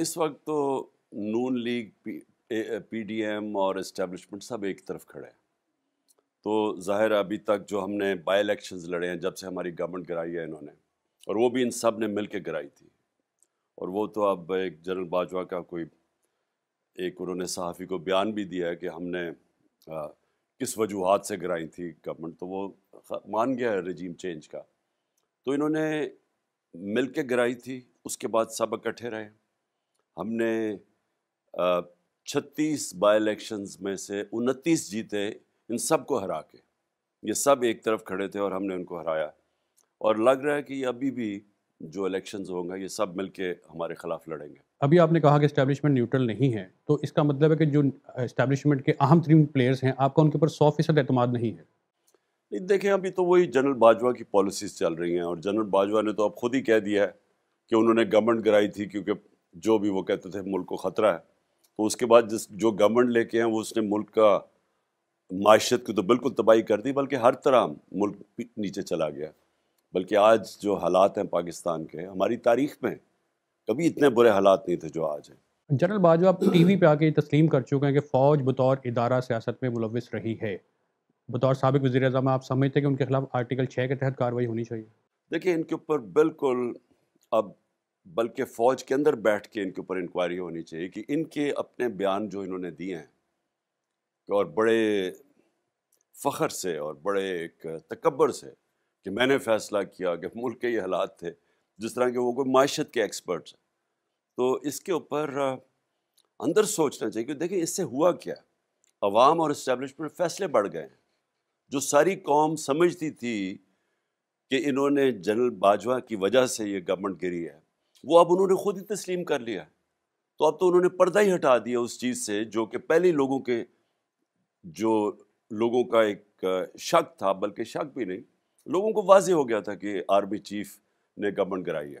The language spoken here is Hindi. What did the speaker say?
इस वक्त तो Noon league P D M और इस्टेबलिशमेंट सब एक तरफ खड़े हैं तो ज़ाहिर अभी तक जो हमने बाई इलेक्शंस लड़े हैं जब से हमारी गवर्नमेंट कराई है इन्होंने और वो भी इन सब ने मिल के गराई थी और वो तो अब एक जनरल बाजवा का कोई एक उन्होंने सहाफ़ी को बयान भी दिया है कि हमने आ, किस वजूहत से कराई थी गवर्नमेंट तो वो मान गया है रजीम चेंज का तो इन्होंने मिल के गराई थी उसके बाद सब इकट्ठे रहे हमने छत्तीस बाई इलेक्शंस में से उनतीस जीते इन सब को हरा के ये सब एक तरफ खड़े थे और हमने उनको हराया और लग रहा है कि अभी भी जो इलेक्शन होंगे ये सब मिलके हमारे खिलाफ लड़ेंगे अभी आपने कहा कि इस्टेब्लिशमेंट न्यूट्रल नहीं है तो इसका मतलब है कि जो इस्टेब्लिशमेंट के अहम तरीन प्लेयर्स हैं आपका उनके ऊपर सौ फीसद अतमाद नहीं है नहीं देखें अभी तो वही जनरल बाजवा की पॉलिसीज चल रही हैं और जनरल बाजवा ने तो अब खुद ही कह दिया है कि उन्होंने गवर्नमेंट कराई थी क्योंकि जो भी वो कहते थे मुल्क को ख़तरा है तो उसके बाद जिस जो गवर्नमेंट लेके हैं वो उसने मुल्क का माशत की तो बिल्कुल तबाही कर दी बल्कि हर तरह मुल्क नीचे चला गया बल्कि आज जो हालात हैं पाकिस्तान के हमारी तारीख में कभी इतने बुरे हालात नहीं थे जो आज हैं जनरल बाजवा आप टी वी पर आके तस्लीम कर चुके हैं कि फ़ौज बतौर इदारा सियासत में मुलविस रही है बतौर सबक वजी अजम आप समझते हैं कि उनके खिलाफ आर्टिकल छः के तहत कार्रवाई होनी चाहिए देखिए इनके ऊपर बिल्कुल अब बल्कि फ़ौज के अंदर बैठ के इनके ऊपर इंक्वायरी होनी चाहिए कि इनके अपने बयान जो इन्होंने दिए हैं और बड़े फ़ख्र से और बड़े एक तकबर से कि मैंने फ़ैसला किया कि मुल्क के ये हालात थे जिस तरह के वो कोई माशत के एक्सपर्ट्स हैं तो इसके ऊपर अंदर सोचना चाहिए कि देखिए इससे हुआ क्या अवाम और इस्टेबलिशमेंट फैसले बढ़ गए हैं जो सारी कौम समझती थी कि इन्होंने जनरल बाजवा की वजह से ये गवर्नमेंट गिरी है वो अब उन्होंने खुद ही तस्लीम कर लिया तो अब तो उन्होंने पर्दा ही हटा दिया उस चीज़ से जो कि पहले लोगों के जो लोगों का एक शक था बल्कि शक भी नहीं लोगों को वाज हो गया था कि आर्मी चीफ ने गबन कराई है